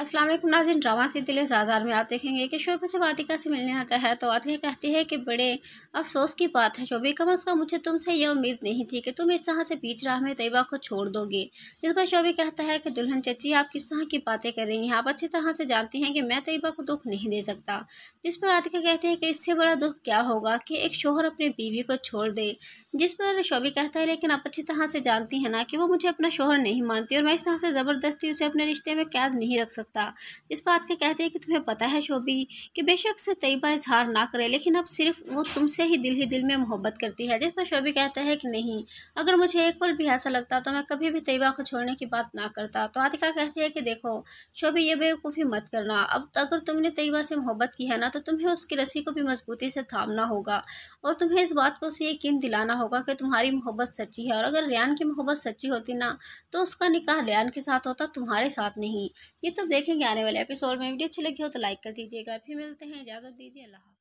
अस्सलाम वालेकुम नाजिन ड्रामा से दिले साजार में आप देखेंगे कि शोबा जब आतिका से मिलने आता है तो आतिका कहती है कि बड़े अफसोस की बात है शोबे कम अज़ कम मुझे तुमसे यह उम्मीद नहीं थी कि तुम इस तरह से बीच राह में तयबा को छोड़ दोगे जिस पर शोबे कहता है कि दुल्हन चची आप किस तरह की बातें कर रही हैं आप अच्छी तरह से जानती हैं कि मैं तयबा को दुख नहीं दे सकता जिस पर आतिका कहते हैं कि इससे बड़ा दुख क्या होगा कि एक शोहर अपने बीवी को छोड़ दे जिस पर शोबे कहता है लेकिन आप अच्छी तरह से जानती हैं ना कि वो मुझे अपना शोहर नहीं मानती और मैं इस तरह से ज़बरदस्ती उसे अपने रिश्ते में कैद नहीं रख सकती सकता इस बात के कहते हैं कि तुम्हें पता है शोभी कि बेशक से तयबा इजहार ना करे लेकिन अब सिर्फ वो तुमसे ही दिल ही दिल में मोहब्बत करती है जिस पर शोभी कहता है कि नहीं अगर मुझे एक पल भी ऐसा लगता तो मैं कभी भी तयबा को छोड़ने की बात ना करता तो आतिका कहती है कि देखो शोभी ये बेवकूफ़ी मत करना अब अगर तुमने तयबा से मोहब्बत की है ना तो तुम्हें उसकी रस्सी को भी मजबूती से थामना होगा और तुम्हें इस बात को उसे यकीन दिलाना होगा कि तुम्हारी मोहब्बत सच्ची है और अगर रियान की मोहब्बत सच्ची होती ना तो उसका निकाह रियान के साथ होता तुम्हारे साथ नहीं ये सब देख देखेंगे आने वाले एपिसोड में वीडियो अच्छी लगी हो तो लाइक कर दीजिएगा फिर मिलते हैं इजाज़त दीजिए अल्लाह